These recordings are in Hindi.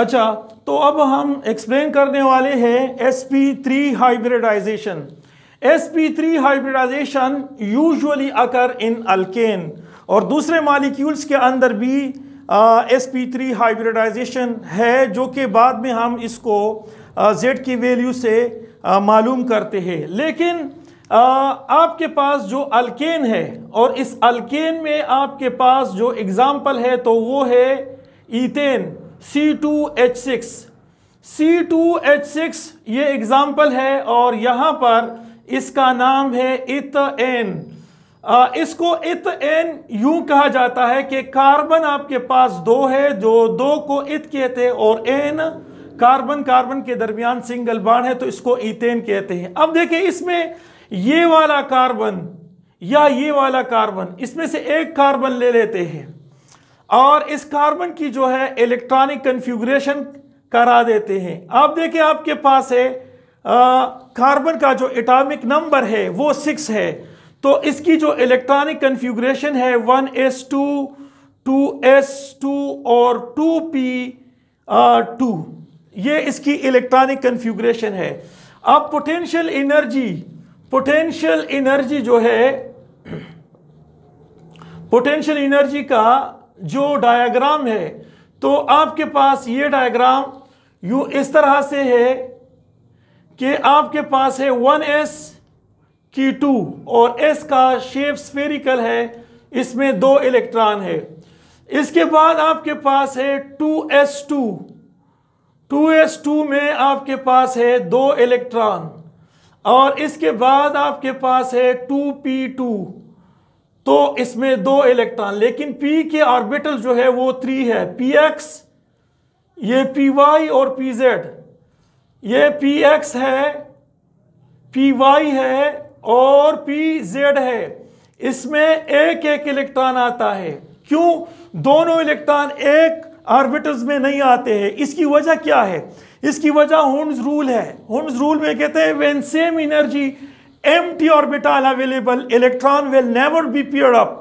अच्छा तो अब हम एक्सप्लेन करने वाले हैं S P three hybridization S P three hybridization usually occur in alkane और दूसरे मालिक्यूल्स के अंदर भी एस पी थ्री हाइब्रिडाइजेशन है जो कि बाद में हम इसको जेड uh, की वैल्यू से uh, मालूम करते हैं लेकिन आ, आपके पास जो अल्केन है और इस अल्केन में आपके पास जो एग्ज़ाम्पल है तो वो है ethane C two H six C two H six ये एग्जाम्पल है और यहां पर इसका नाम है इत एन आ, इसको इत एन यूं कहा जाता है कि कार्बन आपके पास दो है जो दो को इत कहते हैं और एन कार्बन कार्बन के दरमियान सिंगल बाण है तो इसको इतेन कहते हैं अब देखें इसमें ये वाला कार्बन या ये वाला कार्बन इसमें से एक कार्बन ले लेते हैं और इस कार्बन की जो है इलेक्ट्रॉनिक कन्फ्यूग्रेशन करा देते हैं आप देखें आपके पास है कार्बन का जो एटॉमिक नंबर है वो सिक्स है तो इसकी जो इलेक्ट्रॉनिक कन्फ्यूग्रेशन है one S two two S two और टू पी टू ये इसकी इलेक्ट्रॉनिक कन्फ्यूग्रेशन है अब पोटेंशियल एनर्जी पोटेंशियल एनर्जी जो है पोटेंशियल एनर्जी का जो डायग्राम है तो आपके पास ये डायग्राम यू इस तरह से है कि आपके पास है वन एस की टू और एस का शेप स्फेरिकल है इसमें दो इलेक्ट्रॉन है इसके बाद आपके पास है two S two two S two में आपके पास है दो इलेक्ट्रॉन और इसके बाद आपके पास है टू पी टू तो इसमें दो इलेक्ट्रॉन लेकिन पी के ऑर्बिटल जो है वो थ्री है पी एक्स ये पी वाई और पी जेड ये पी एक्स है पी वाई है और पी जेड है इसमें एक एक इलेक्ट्रॉन आता है क्यों दोनों इलेक्ट्रॉन एक ऑर्बिटल्स में नहीं आते हैं इसकी वजह क्या है इसकी वजह होन्स रूल है होन्स रूल में कहते हैं when same energy empty orbital available electron will never be paired up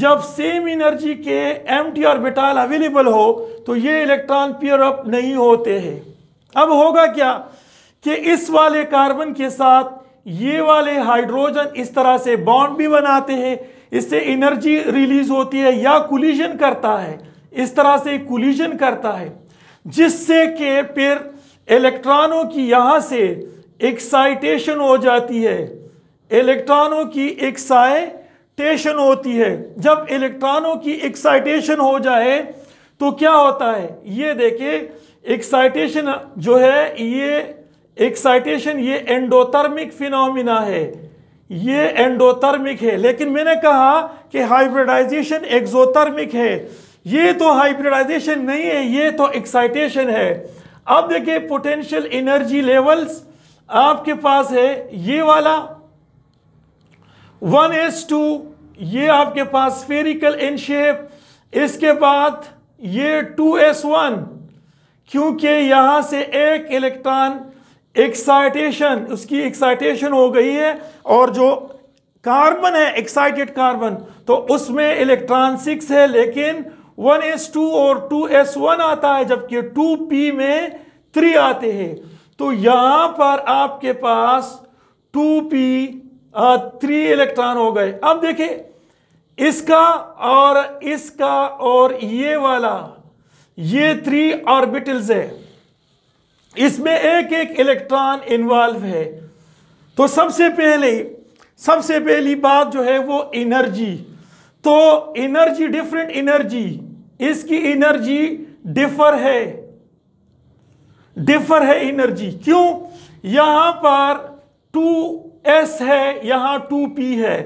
जब सेम एनर्जी के एम टी ऑर्बिटाल अवेलेबल हो तो ये इलेक्ट्रॉन पियर अप नहीं होते हैं अब होगा क्या कि इस वाले कार्बन के साथ ये वाले हाइड्रोजन इस तरह से बॉन्ड भी बनाते हैं इससे एनर्जी रिलीज होती है या कुलिजन करता है इस तरह से कुलिजन करता है जिससे कि फिर इलेक्ट्रॉनों की यहाँ से एक्साइटेशन हो जाती है इलेक्ट्रॉनों की एक्साइटेशन होती है जब इलेक्ट्रॉनों की एक्साइटेशन हो जाए तो क्या होता है ये देखिए एक्साइटेशन जो है ये एक्साइटेशन ये एंडोथर्मिक फिनोमिना है ये एंडोथर्मिक है लेकिन मैंने कहा कि हाइब्रिडाइजेशन एक्सोथर्मिक है ये तो हाइब्रिडाइजेशन नहीं है ये तो एक्साइटेशन है अब देखिए पोटेंशियल एनर्जी लेवल्स आपके पास है ये वाला वन एस टू ये आपके पास स्फेरिकल इन शेप इसके बाद ये टू एस वन क्योंकि यहां से एक इलेक्ट्रॉन एक्साइटेशन उसकी एक्साइटेशन हो गई है और जो कार्बन है एक्साइटेड कार्बन तो उसमें इलेक्ट्रॉन सिक्स है लेकिन 1s2 और 2s1 आता है जबकि 2p में थ्री आते हैं तो यहां पर आपके पास टू पी थ्री इलेक्ट्रॉन हो गए अब देखिए इसका और इसका और ये वाला ये थ्री ऑर्बिटल्स है इसमें एक एक इलेक्ट्रॉन इन्वॉल्व है तो सबसे पहले सबसे पहली बात जो है वो एनर्जी तो एनर्जी डिफरेंट एनर्जी इसकी एनर्जी डिफर है डिफर है एनर्जी क्यों यहां पर टू एस है यहां टू पी है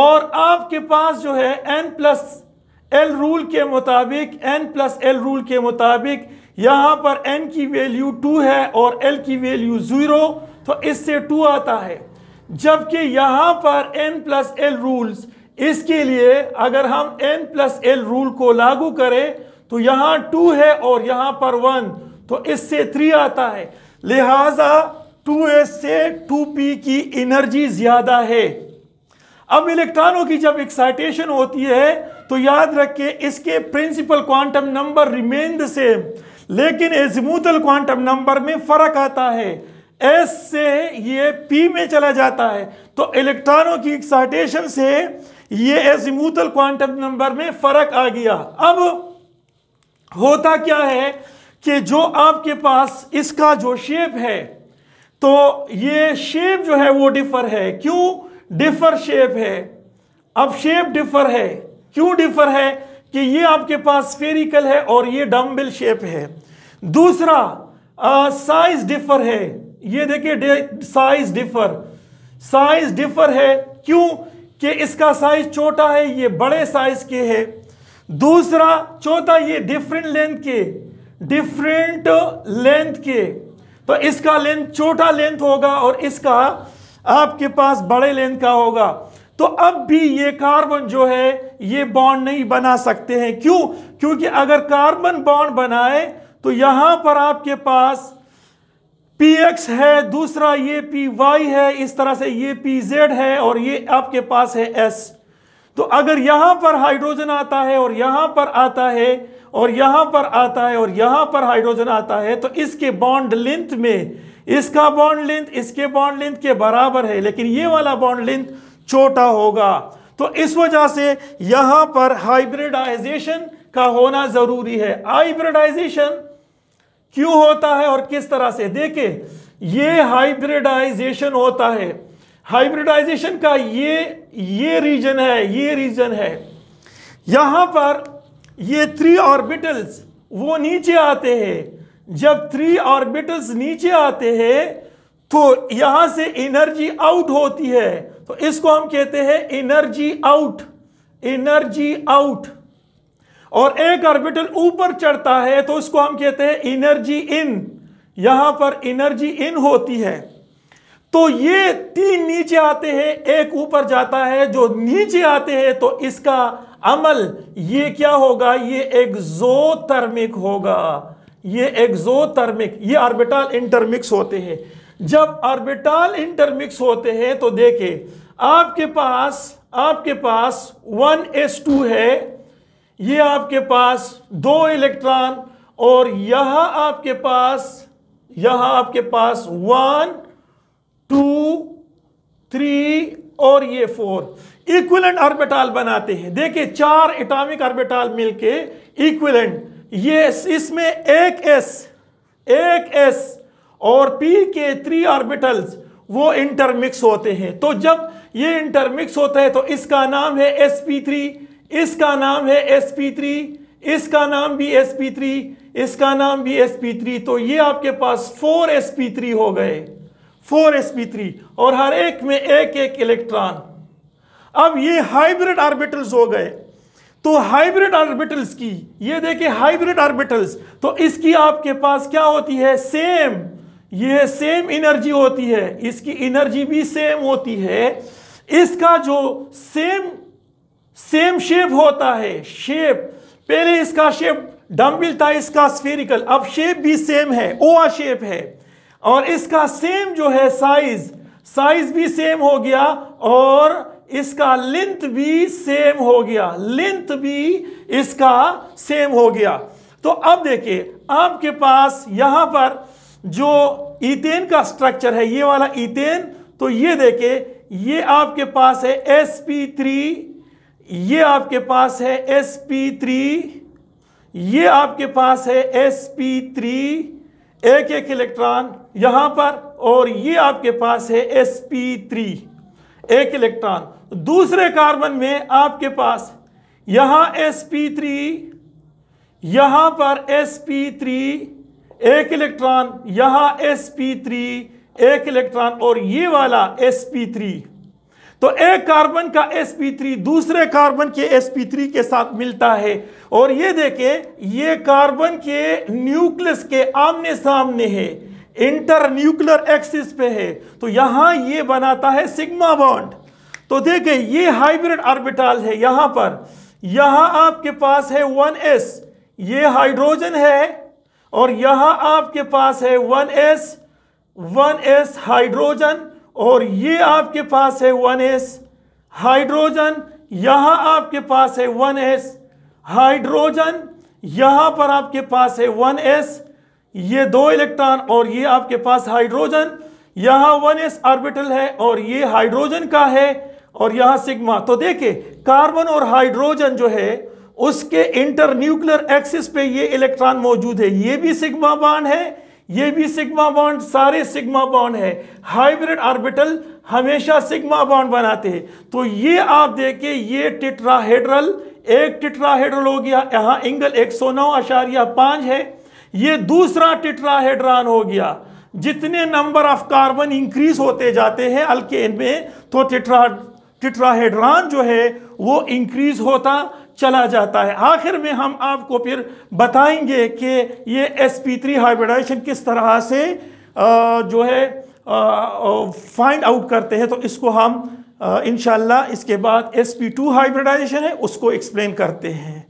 और आपके पास जो है एन प्लस एल रूल के मुताबिक एन प्लस एल रूल के मुताबिक यहां पर एन की वैल्यू टू है और एल की वैल्यू ज़ीरो तो इससे टू आता है जबकि यहां पर एन प्लस एल रूल्स इसके लिए अगर हम एन प्लस एल रूल को लागू करें तो यहां टू है और यहां पर वन तो से थ्री आता है लिहाजा टू एस से टू पी की एनर्जी ज्यादा है अब इलेक्ट्रॉनों की जब एक्साइटेशन होती है तो याद रखे इसके principal quantum number remain the same लेकिन एजमूतल क्वांटम नंबर में फर्क आता है एस से ये पी में चला जाता है तो इलेक्ट्रॉनों की एक्साइटेशन से ये एजमूतल क्वांटम नंबर में फर्क आ गया अब होता क्या है कि जो आपके पास इसका जो शेप है तो ये शेप जो है वो डिफर है क्यों डिफर शेप है अब शेप डिफर है क्यों डिफर है कि ये आपके पास फेरिकल है और ये डम्बिल शेप है दूसरा साइज डिफर है ये देखिए साइज डिफर साइज डिफर है क्यों कि इसका साइज छोटा है ये बड़े साइज के है दूसरा चौथा ये डिफरेंट लेंथ के डिफरेंट लेंथ के तो इसका लेंथ छोटा लेंथ होगा और इसका आपके पास बड़े लेंथ का होगा तो अब भी ये कार्बन जो है ये बॉन्ड नहीं बना सकते हैं क्यों क्योंकि अगर कार्बन बॉन्ड बनाए तो यहां पर आपके पास पी एक्स है दूसरा ये पी वाई है इस तरह से ये पी जेड है और ये आपके पास है एस तो अगर यहां पर हाइड्रोजन आता है और यहां पर आता है और यहां पर आता है और यहां पर हाइड्रोजन आता है तो इसके बॉन्ड लेंथ में इसका बॉन्ड लेंथ इसके बॉन्ड लेंथ के बराबर है लेकिन ये वाला बॉन्ड लेंथ छोटा होगा तो इस वजह से यहां पर हाइब्रिडाइजेशन का होना जरूरी है हाइब्रिडाइजेशन क्यों होता है और किस तरह से देखे ये हाइब्रिडाइजेशन होता है हाइब्रिडाइजेशन का ये ये रीजन है ये रीजन है यहां पर ये थ्री ऑर्बिटल्स वो नीचे आते हैं जब थ्री ऑर्बिटल्स नीचे आते हैं तो यहां से एनर्जी आउट होती है तो इसको हम कहते हैं एनर्जी आउट एनर्जी आउट और एक ऑर्बिटल ऊपर चढ़ता है तो इसको हम कहते हैं एनर्जी इन यहां पर एनर्जी इन होती है तो ये तीन नीचे आते हैं एक ऊपर जाता है जो नीचे आते हैं तो इसका अमल ये क्या होगा ये एक जो तर्मिक होगा ये एक जो तर्मिक ये ऑर्बिटल इंटरमिक्स होते हैं जब ऑर्बिटल इंटरमिक्स होते हैं तो देखे आपके पास आपके पास वन एस टू है ये आपके पास दो इलेक्ट्रॉन और यह आपके पास यह आपके पास वन टू थ्री और ये फोर इक्विलेंट ऑर्बिटाल बनाते हैं देखिए चार एटॉमिक ऑर्बिटाल मिलके इक्विलेंट ये इसमें एक एस एक एस और पी के थ्री ऑर्बिटल्स वो इंटरमिक्स होते हैं तो जब ये इंटरमिक्स होता है तो इसका नाम है एस पी थ्री इसका नाम है एस पी थ्री इसका नाम भी एस पी थ्री इसका नाम भी एस पी थ्री तो ये आपके पास फोर एस पी थ्री हो गए फोर एस पी थ्री और हर एक में एक एक इलेक्ट्रॉन अब ये हाइब्रिड ऑर्बिटल्स हो गए तो हाइब्रिड ऑर्बिटल्स की ये देखे हाइब्रिड ऑर्बिटल्स तो इसकी आपके पास क्या होती है सेम ये सेम एनर्जी होती है इसकी एनर्जी भी सेम होती है इसका जो सेम सेम शेप होता है शेप पहले इसका शेप डम्बिल था इसका स्फेरिकल अब शेप भी सेम है ओवा शेप है और इसका सेम जो है साइज साइज भी सेम हो गया और इसका लेंथ भी सेम हो गया लेंथ भी इसका सेम हो गया तो अब देखिए आपके पास यहां पर जो इथेन का स्ट्रक्चर है ये वाला इथेन तो ये देखे ये आपके पास है sp3 ये आपके पास है sp3 ये आपके पास है sp3 एक एक इलेक्ट्रॉन यहां पर और ये आपके पास है एस पी थ्री एक इलेक्ट्रॉन दूसरे कार्बन में आपके पास यहां एस पी थ्री यहां पर एस पी थ्री एक इलेक्ट्रॉन यहां एस पी थ्री एक इलेक्ट्रॉन और ये वाला एस पी थ्री तो एक कार्बन का sp3 दूसरे कार्बन के sp3 के साथ मिलता है और ये देखें ये कार्बन के न्यूक्लियस के आमने सामने है इंटर न्यूक्लियर एक्सिस पे है तो यहां ये बनाता है सिग्मा बॉन्ड तो देखें ये हाइब्रिड ऑर्बिटल है यहां पर यहां आपके पास है 1s ये हाइड्रोजन है और यहां आपके पास है 1s 1s हाइड्रोजन और ये आपके पास है वन एस हाइड्रोजन यहां आपके पास है वन एस हाइड्रोजन यहां पर आपके पास है वन एस ये दो इलेक्ट्रॉन और ये आपके पास हाइड्रोजन यहां वन एस ऑर्बिटल है और ये हाइड्रोजन का है और यहां सिग्मा तो देखिए कार्बन और हाइड्रोजन जो है उसके इंटरन्यूक्लियर एक्सिस पे ये इलेक्ट्रॉन मौजूद है ये भी सिग्मा बांड है ये भी सिग्मा बॉन्ड सारे सिग्मा बॉन्ड है हाइब्रिड ऑर्बिटल हमेशा सिग्मा बॉन्ड बनाते हैं तो ये आप देखें ये टिट्राहेड्रल एक टिट्राहेड्रल हो गया यहाँ एंगल एक सौ नौ आशारिया पाँच है ये दूसरा टिट्राहेड्रॉन हो गया जितने नंबर ऑफ कार्बन इंक्रीज होते जाते हैं अल्केन में तो टिट्रा टिट्राहेड्रॉन जो है वो इंक्रीज होता चला जाता है आखिर में हम आपको फिर बताएंगे कि ये एस पी थ्री हाइब्रिडाइजेशन किस तरह से जो है फाइंड आउट करते हैं तो इसको हम इन इसके बाद एस पी टू हाइब्रिडाइजेशन है उसको एक्सप्लेन करते हैं